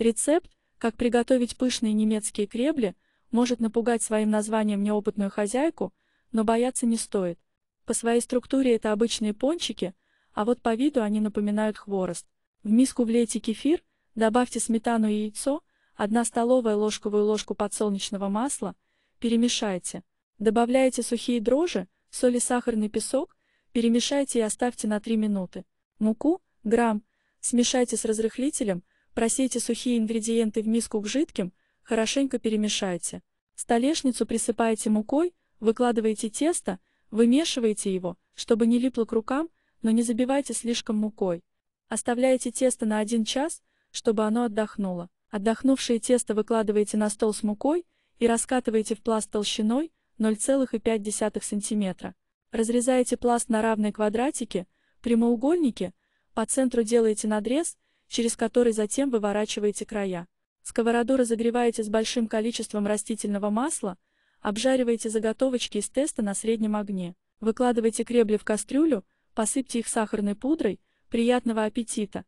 Рецепт, как приготовить пышные немецкие кребли, может напугать своим названием неопытную хозяйку, но бояться не стоит. По своей структуре это обычные пончики, а вот по виду они напоминают хворост. В миску влейте кефир, добавьте сметану и яйцо, 1 столовая ложковую ложку подсолнечного масла, перемешайте. Добавляете сухие дрожжи, соль и сахарный песок, перемешайте и оставьте на 3 минуты. Муку, грамм, смешайте с разрыхлителем, Просейте сухие ингредиенты в миску к жидким, хорошенько перемешайте. Столешницу присыпаете мукой, выкладываете тесто, вымешиваете его, чтобы не липло к рукам, но не забивайте слишком мукой. Оставляете тесто на 1 час, чтобы оно отдохнуло. Отдохнувшее тесто выкладываете на стол с мукой и раскатываете в пласт толщиной 0,5 см. Разрезаете пласт на равные квадратики, прямоугольники, по центру делаете надрез – через который затем выворачиваете края. Сковороду разогреваете с большим количеством растительного масла, обжариваете заготовочки из теста на среднем огне. Выкладывайте кребли в кастрюлю, посыпьте их сахарной пудрой, приятного аппетита!